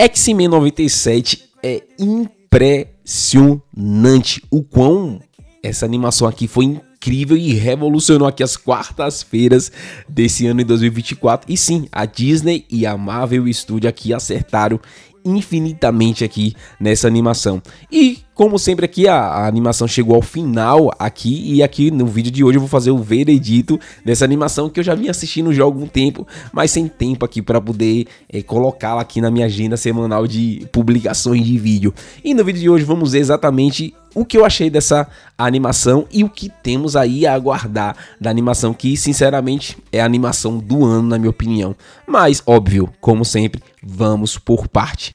X-Men 97 é impressionante o quão essa animação aqui foi incrível e revolucionou aqui as quartas-feiras desse ano de 2024. E sim, a Disney e a Marvel Studio aqui acertaram infinitamente aqui nessa animação. E como sempre aqui, a, a, animação chegou ao final aqui e aqui no vídeo de hoje eu vou fazer o veredito dessa animação que eu já vinha assistindo já há algum tempo, mas sem tempo aqui para poder é, colocá-la aqui na minha agenda semanal de publicações de vídeo. E no vídeo de hoje vamos ver exatamente o que eu achei dessa animação e o que temos aí a aguardar da animação que, sinceramente, é a animação do ano, na minha opinião. Mas, óbvio, como sempre, vamos por parte.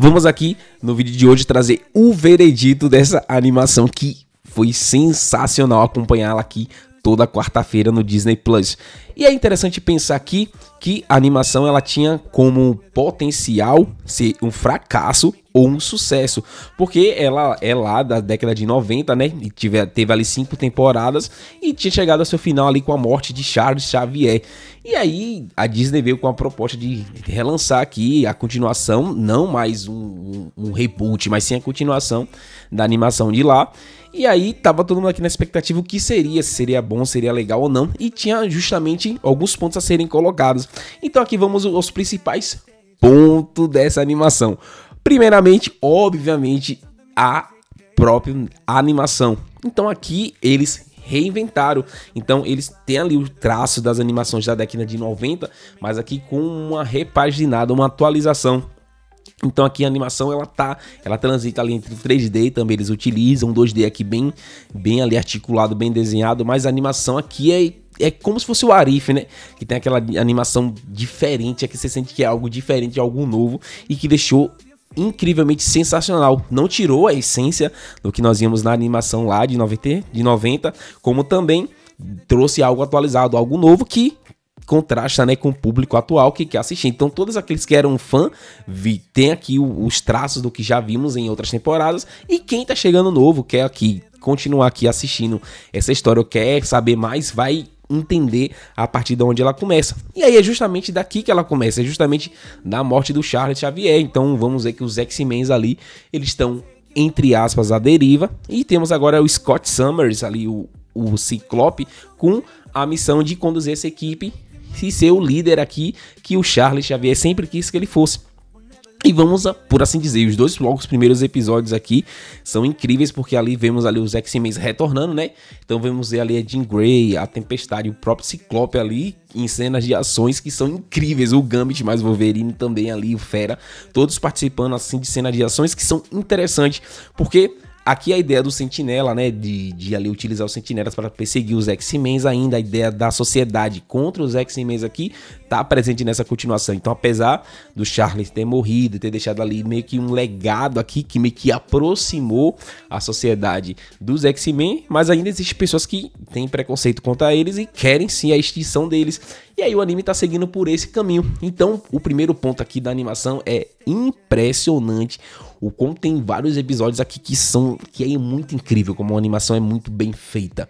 Vamos aqui no vídeo de hoje trazer o veredito dessa animação que foi sensacional acompanhá-la aqui toda quarta-feira no Disney Plus. E é interessante pensar aqui que a animação ela tinha como potencial ser um fracasso ou um sucesso, porque ela é lá da década de 90, né? E tive, teve ali cinco temporadas e tinha chegado ao seu final ali com a morte de Charles Xavier. E aí a Disney veio com a proposta de relançar aqui a continuação, não mais um, um, um reboot, mas sim a continuação da animação de lá. E aí tava todo mundo aqui na expectativa o que seria, se seria bom, seria legal ou não, e tinha justamente alguns pontos a serem colocados. Então aqui vamos aos principais pontos dessa animação. Primeiramente, obviamente, a própria animação. Então aqui eles reinventaram. Então eles têm ali o traço das animações da década de 90, mas aqui com uma repaginada, uma atualização então aqui a animação ela tá, ela transita ali entre 3D também eles utilizam 2D aqui bem, bem ali articulado, bem desenhado, mas a animação aqui é é como se fosse o Arif, né? Que tem aquela animação diferente, é que você sente que é algo diferente, é algo novo e que deixou incrivelmente sensacional. Não tirou a essência do que nós vimos na animação lá de 90, de 90 como também trouxe algo atualizado, algo novo que contrasta né, com o público atual que quer assistir. Então, todos aqueles que eram fã vi, tem aqui o, os traços do que já vimos em outras temporadas. E quem tá chegando novo, quer aqui continuar aqui assistindo essa história, ou quer saber mais, vai entender a partir de onde ela começa. E aí é justamente daqui que ela começa, é justamente da morte do Charles Xavier. Então vamos ver que os X-Men ali, eles estão entre aspas à deriva e temos agora o Scott Summers ali o, o Ciclope com a missão de conduzir essa equipe e ser o líder aqui que o Charles Xavier sempre quis que ele fosse. E vamos, a, por assim dizer, os dois logo os primeiros episódios aqui são incríveis, porque ali vemos ali os X-Men retornando, né? Então vemos ali a Jean Grey, a Tempestade, o próprio Ciclope ali em cenas de ações que são incríveis. O Gambit mais Wolverine também ali, o Fera, todos participando assim de cenas de ações que são interessantes, porque Aqui a ideia do sentinela, né? De, de ali utilizar os sentinelas para perseguir os X-Men, ainda a ideia da sociedade contra os X-Men aqui tá presente nessa continuação. Então, apesar do Charles ter morrido, ter deixado ali meio que um legado aqui que meio que aproximou a sociedade dos X-Men, mas ainda existem pessoas que têm preconceito contra eles e querem sim a extinção deles. E aí o anime tá seguindo por esse caminho. Então, o primeiro ponto aqui da animação é impressionante o quão tem vários episódios aqui que são que é muito incrível, como a animação é muito bem feita.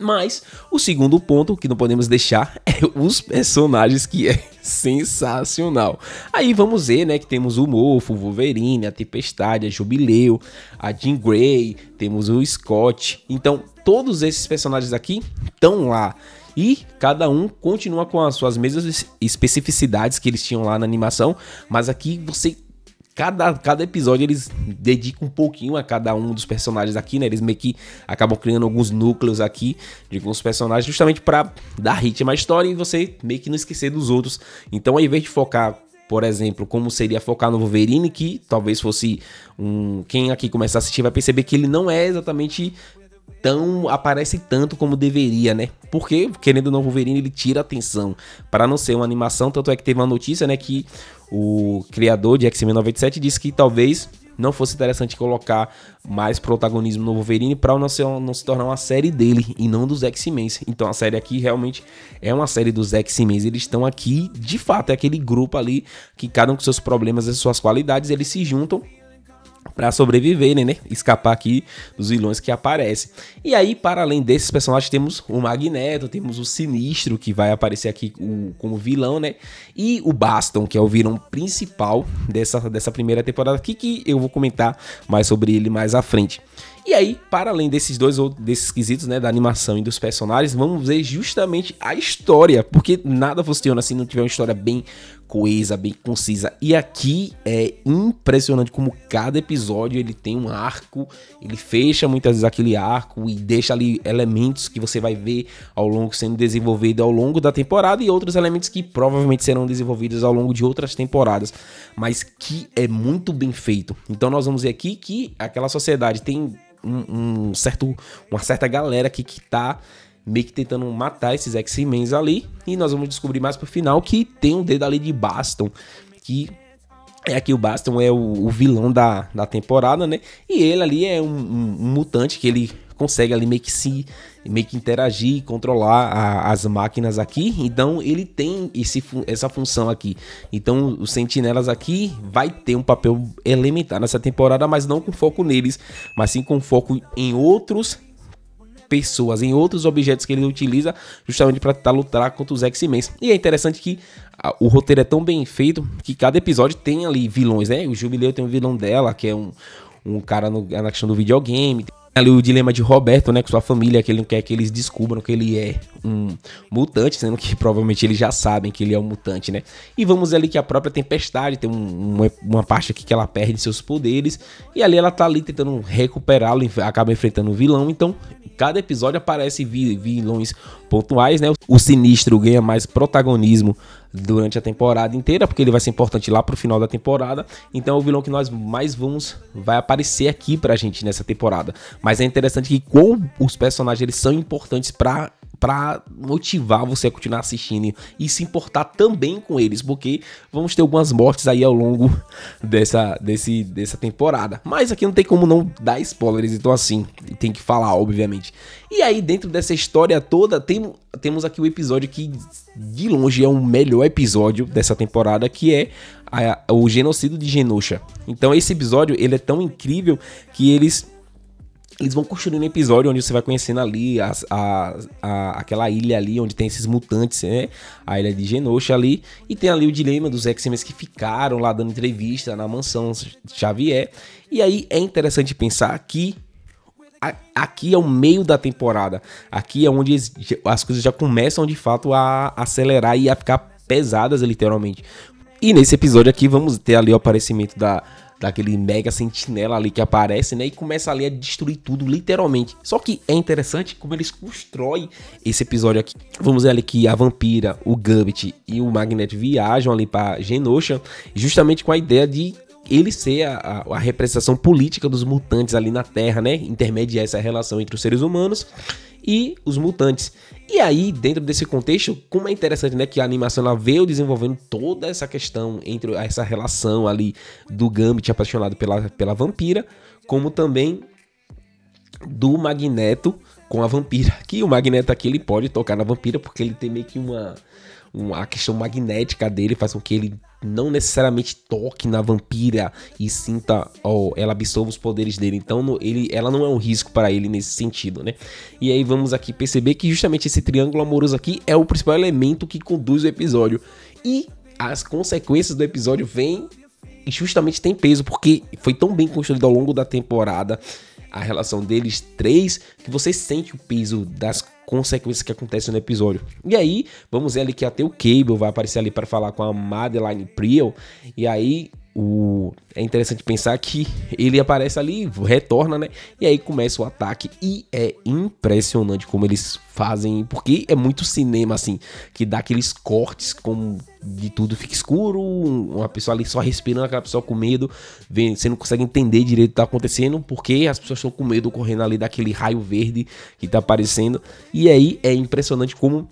Mas o segundo ponto que não podemos deixar é os personagens que é sensacional. Aí vamos ver, né, que temos o Mofo, o Wolverine, a Tempestade, a Jubileu, a Jean Grey, temos o Scott. Então, todos esses personagens aqui estão lá. E cada um continua com as suas mesmas especificidades que eles tinham lá na animação, mas aqui você cada, cada episódio eles dedicam um pouquinho a cada um dos personagens aqui, né? Eles meio que acabam criando alguns núcleos aqui de alguns personagens, justamente para dar ritmo à história e você meio que não esquecer dos outros. Então, ao invés de focar por exemplo, como seria focar no Wolverine, que talvez fosse um. Quem aqui começar a assistir vai perceber que ele não é exatamente tão aparece tanto como deveria, né? Porque querendo ou não Wolverine ele tira atenção para não ser uma animação, tanto é que teve uma notícia, né, que o criador de X-Men 97 disse que talvez não fosse interessante colocar mais protagonismo no Wolverine para não, ser, não se tornar uma série dele e não dos X-Men. Então a série aqui realmente é uma série dos X-Men. Eles estão aqui, de fato, é aquele grupo ali que cada um com seus problemas e suas qualidades, eles se juntam para sobreviverem, né, né? Escapar aqui dos vilões que aparecem. E aí, para além desses personagens, temos o Magneto, temos o Sinistro, que vai aparecer aqui como vilão, né? E o Baston, que é o vilão principal dessa, dessa primeira temporada aqui, que eu vou comentar mais sobre ele mais à frente. E aí, para além desses dois desses quesitos, né, da animação e dos personagens, vamos ver justamente a história, porque nada funciona se não tiver uma história bem coesa, bem concisa. E aqui é impressionante como cada episódio ele tem um arco, ele fecha muitas vezes aquele arco e deixa ali elementos que você vai ver ao longo sendo desenvolvido ao longo da temporada e outros elementos que provavelmente serão desenvolvidos ao longo de outras temporadas, mas que é muito bem feito. Então nós vamos ver aqui que aquela sociedade tem um, um certo uma certa galera aqui que tá meio que tentando matar esses X-Men ali. E nós vamos descobrir mais pro final que tem um dedo ali de Baston, que é aqui o Baston é o, o, vilão da, da temporada, né? E ele ali é um, um, um, mutante que ele consegue ali meio que se meio que interagir e controlar a, as máquinas aqui. Então ele tem esse, essa função aqui. Então os sentinelas aqui vai ter um papel elementar nessa temporada, mas não com foco neles, mas sim com foco em outros pessoas, em outros objetos que ele utiliza, justamente para tentar lutar contra os X-Men. E é interessante que a, o roteiro é tão bem feito que cada episódio tem ali vilões, né? O Jubileu tem um vilão dela, que é um, um cara no, na questão do videogame ali o dilema de Roberto, né, com sua família, que ele não quer que eles descubram que ele é um mutante, sendo que provavelmente eles já sabem que ele é um mutante, né? E vamos ali que a própria Tempestade tem um, uma, uma parte aqui que ela perde seus poderes, e ali ela tá ali tentando recuperá-lo, acaba enfrentando o um vilão, então cada episódio aparece vilões pontuais, né? O Sinistro ganha mais protagonismo durante a temporada inteira, porque ele vai ser importante lá pro final da temporada. Então o vilão que nós mais vamos vai aparecer aqui pra gente nessa temporada. Mas é interessante que como os personagens eles são importantes para para motivar você a continuar assistindo e se importar também com eles, porque vamos ter algumas mortes aí ao longo dessa, desse, dessa temporada. Mas aqui não tem como não dar spoilers, então assim, tem que falar, obviamente. E aí, dentro dessa história toda, tem, temos aqui o episódio que, de longe, é o melhor episódio dessa temporada, que é a, o genocídio de Genosha. Então, esse episódio, ele é tão incrível que eles eles vão construindo um episódio onde você vai conhecendo ali as, a, a, aquela ilha ali onde tem esses mutantes, né? A ilha de Genosha ali. E tem ali o dilema dos x men que ficaram lá dando entrevista na mansão Xavier. E aí é interessante pensar que aqui é o meio da temporada. Aqui é onde as coisas já começam de fato a acelerar e a ficar pesadas, literalmente. E nesse episódio aqui vamos ter ali o aparecimento da daquele mega sentinela ali que aparece, né? E começa ali a destruir tudo, literalmente. Só que é interessante como eles constroem esse episódio aqui. Vamos ver ali que a vampira, o Gambit e o Magneto viajam ali para Genosha, justamente com a ideia de ele ser a, a, a representação política dos mutantes ali na Terra, né? Intermediar essa relação entre os seres humanos e os mutantes. E aí, dentro desse contexto, como é interessante, né, que a animação ela veio desenvolvendo toda essa questão entre essa relação ali do Gambit apaixonado pela, pela vampira, como também do Magneto com a vampira. Que o Magneto aqui ele pode tocar na vampira porque ele tem meio que uma uma questão magnética dele faz com que ele não necessariamente toque na vampira e sinta, oh, ela absorva os poderes dele. Então no, ele, ela não é um risco para ele nesse sentido, né? E aí vamos aqui perceber que justamente esse triângulo amoroso aqui é o principal elemento que conduz o episódio. E as consequências do episódio vêm e justamente tem peso, porque foi tão bem construído ao longo da temporada a relação deles três, que você sente o peso das consequências que acontecem no episódio. E aí, vamos ver ali que até o Cable vai aparecer ali para falar com a Madeline Priel, e aí o, é interessante pensar que ele aparece ali, retorna, né? E aí começa o ataque. E é impressionante como eles fazem. Porque é muito cinema, assim, que dá aqueles cortes como de tudo fica escuro. Uma pessoa ali só respirando, aquela pessoa com medo. vendo, você não consegue entender direito o que tá acontecendo. Porque as pessoas estão com medo correndo ali daquele raio verde que tá aparecendo. E aí é impressionante como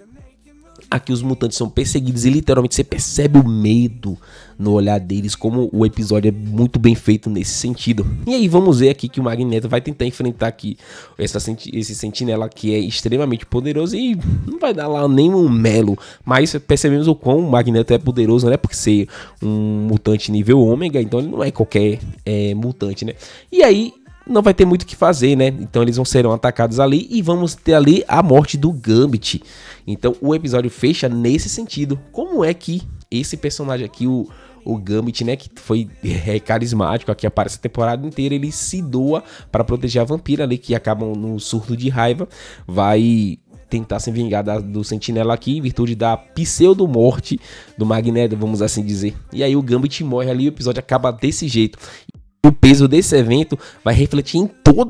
Aqui os mutantes são perseguidos e literalmente você percebe o medo no olhar deles, como o episódio é muito bem feito nesse sentido. E aí vamos ver aqui que o Magneto vai tentar enfrentar aqui essa, esse sentinela que é extremamente poderoso e não vai dar lá nem um melo. Mas percebemos o quão o Magneto é poderoso, né? Porque ser um mutante nível ômega, então ele não é qualquer é, mutante, né? E aí não vai ter muito o que fazer, né? Então eles vão serão atacados ali e vamos ter ali a morte do Gambit. Então o episódio fecha nesse sentido. Como é que esse personagem aqui, o, o Gambit, né, que foi é, carismático, aqui aparece a temporada inteira, ele se doa para proteger a vampira ali, que acabam num surto de raiva, vai tentar se vingar da, do Sentinela aqui, em virtude da pseudo-morte do Magneto, vamos assim dizer. E aí o Gambit morre ali e o episódio acaba desse jeito o peso desse evento vai refletir em todos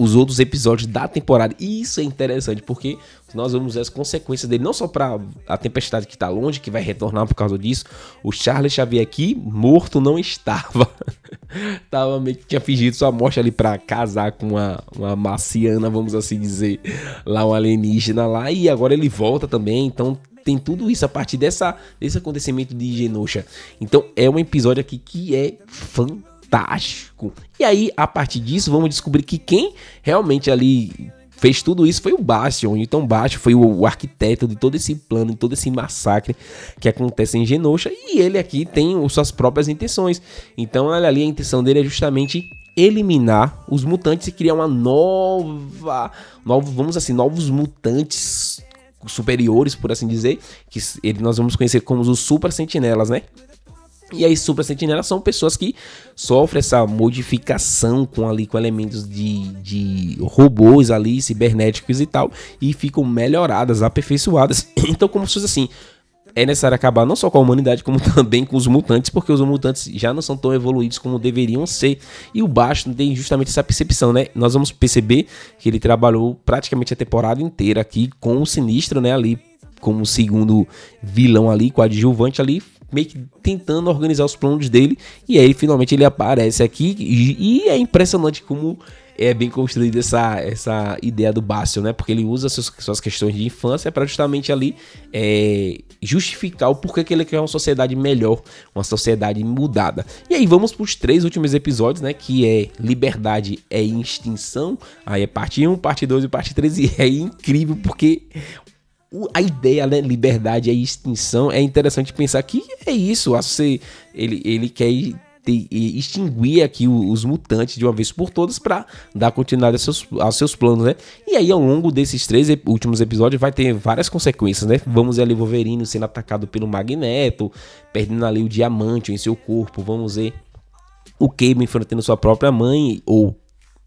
os outros episódios da temporada. E isso é interessante, porque nós vamos ver as consequências dele, não só para a tempestade que está longe, que vai retornar por causa disso. O Charles Xavier aqui, morto, não estava. Tava meio que tinha fingido sua morte ali para casar com uma, uma marciana, vamos assim dizer, lá um alienígena lá. E agora ele volta também, então tem tudo isso a partir dessa, desse acontecimento de Genosha. Então é um episódio aqui que é fantástico fantástico. E aí, a partir disso, vamos descobrir que quem realmente ali fez tudo isso foi o Bastion. Então, Bastion foi o arquiteto de todo esse plano, de todo esse massacre que acontece em Genosha. E ele aqui tem suas próprias intenções. Então, ali, a intenção dele é justamente eliminar os mutantes e criar uma nova, novo, vamos assim, novos mutantes superiores, por assim dizer, que ele nós vamos conhecer como os Super Sentinelas, né? E aí, Supra são pessoas que sofrem essa modificação com ali com elementos de, de robôs ali, cibernéticos e tal, e ficam melhoradas, aperfeiçoadas. então, como se fosse assim, é necessário acabar não só com a humanidade, como também com os mutantes, porque os mutantes já não são tão evoluídos como deveriam ser. E o Baixo tem justamente essa percepção, né? Nós vamos perceber que ele trabalhou praticamente a temporada inteira aqui com o Sinistro, né? Ali como segundo vilão ali, coadjuvante ali, meio que tentando organizar os planos dele. E aí finalmente ele aparece aqui. E, e é impressionante como é bem construída essa, essa ideia do Bastion, né? Porque ele usa seus, suas questões de infância para justamente ali é, justificar o porquê que ele quer uma sociedade melhor, uma sociedade mudada. E aí vamos para os três últimos episódios, né? Que é Liberdade é Extinção. Aí é parte 1, parte 2 e parte 3. E é incrível porque a ideia, né, liberdade e extinção, é interessante pensar que é isso. você, ele, ele quer ter, extinguir aqui os mutantes de uma vez por todas para dar continuidade aos seus, aos seus, planos, né? E aí, ao longo desses três últimos episódios, vai ter várias consequências, né? Vamos ali Wolverine sendo atacado pelo Magneto, perdendo ali o diamante em seu corpo, vamos ver o Cable enfrentando sua própria mãe, ou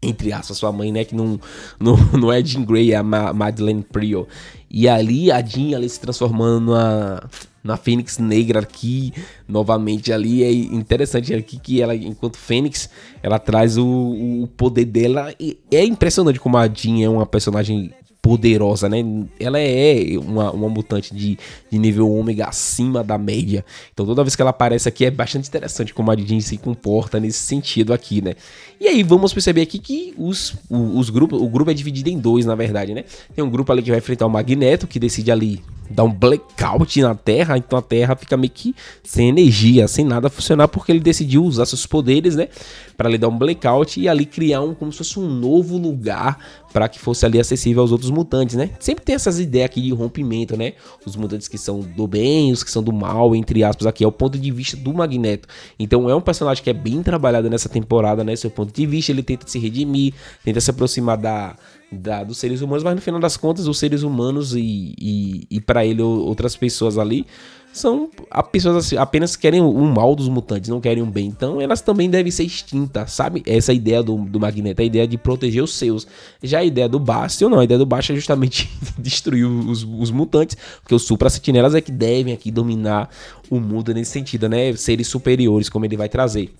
entre aspas, sua mãe, né? Que não, não, não é Jean Grey, é a Ma Madeleine Prio. E ali a Jean ali se transformando na na Fênix Negra aqui, novamente ali. É interessante aqui que ela, enquanto Fênix, ela traz o, o poder dela. E é impressionante como a Jean é uma personagem poderosa, né? Ela é uma, uma mutante de, de nível ômega acima da média. Então toda vez que ela aparece aqui é bastante interessante como a Jean se comporta nesse sentido aqui, né? E aí vamos perceber aqui que os, os, grupos, o grupo é dividido em dois, na verdade, né? Tem um grupo ali que vai enfrentar o Magneto, que decide ali dá um blackout na Terra, então a Terra fica meio que sem energia, sem nada funcionar, porque ele decidiu usar seus poderes, né, para lhe dar um blackout e ali criar um como se fosse um novo lugar para que fosse ali acessível aos outros mutantes, né? Sempre tem essas ideias aqui de rompimento, né? Os mutantes que são do bem, os que são do mal, entre aspas, aqui é o ponto de vista do Magneto. Então é um personagem que é bem trabalhado nessa temporada, né? Seu ponto de vista, ele tenta se redimir, tenta se aproximar da da, dos seres humanos, mas no final das contas, os seres humanos e, e, e para ele outras pessoas ali são pessoas assim, apenas querem o mal dos mutantes, não querem o bem. Então elas também devem ser extintas, sabe? Essa ideia do, do Magneto, a ideia de proteger os seus. Já a ideia do Bastion, não, a ideia do Bastion é justamente destruir os, os mutantes, porque os supra-sentinelas é que devem aqui dominar o mundo nesse sentido, né? Seres superiores, como ele vai trazer.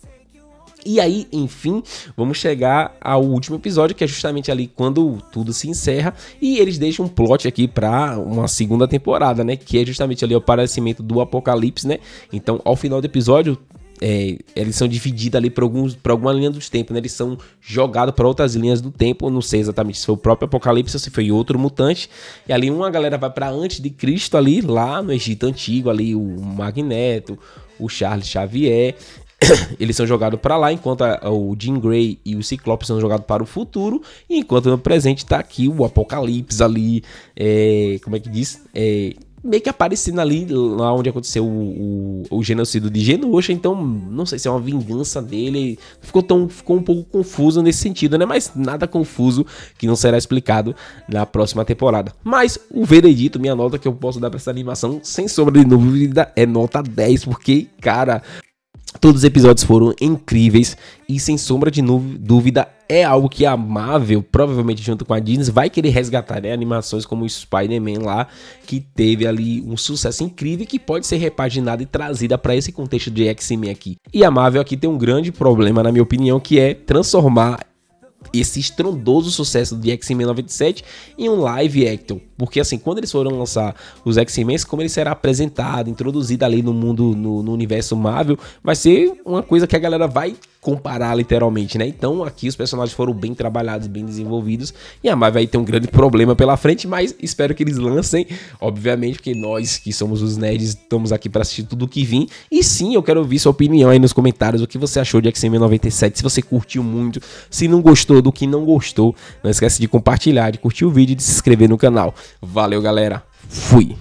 E aí, enfim, vamos chegar ao último episódio, que é justamente ali quando tudo se encerra. E eles deixam um plot aqui para uma segunda temporada, né? Que é justamente ali o aparecimento do Apocalipse, né? Então, ao final do episódio, é, eles são divididos ali para alguns para alguma linha dos tempos, né? Eles são jogados para outras linhas do tempo, não sei exatamente se foi o próprio Apocalipse ou se foi outro mutante. E ali uma galera vai para antes de Cristo ali, lá no Egito antigo, ali o Magneto, o Charles Xavier, eles são jogados para lá, enquanto a, o Jean Grey e o Ciclope são jogados para o futuro, enquanto no presente tá aqui o Apocalipse ali, é, como é que diz? É, meio que aparecendo ali, lá onde aconteceu o, o, o genocídio de Genosha, então não sei se é uma vingança dele, ficou, tão, ficou um pouco confuso nesse sentido, né? Mas nada confuso que não será explicado na próxima temporada. Mas o veredito, minha nota que eu posso dar para essa animação, sem sombra de dúvida, é nota 10, porque, cara, Todos os episódios foram incríveis e, sem sombra de dúvida, é algo que a Marvel, provavelmente junto com a Disney, vai querer resgatar, né? Animações como o Spider-Man lá, que teve ali um sucesso incrível e que pode ser repaginada e trazida para esse contexto de X-Men aqui. E a Marvel aqui tem um grande problema, na minha opinião, que é transformar esse estrondoso sucesso de X-Men 97 em um live action porque, assim, quando eles foram lançar os X-Men, como ele será apresentado, introduzido ali no mundo, no, no universo Marvel, vai ser uma coisa que a galera vai comparar literalmente, né? Então aqui os personagens foram bem trabalhados, bem desenvolvidos e a Marvel aí tem um grande problema pela frente, mas espero que eles lancem, obviamente, porque nós que somos os nerds estamos aqui para assistir tudo que vim. E sim, eu quero ouvir sua opinião aí nos comentários, o que você achou de X-Men 97, se você curtiu muito, se não gostou do que não gostou, não esquece de compartilhar, de curtir o vídeo e de se inscrever no canal. Valeu, galera. Fui.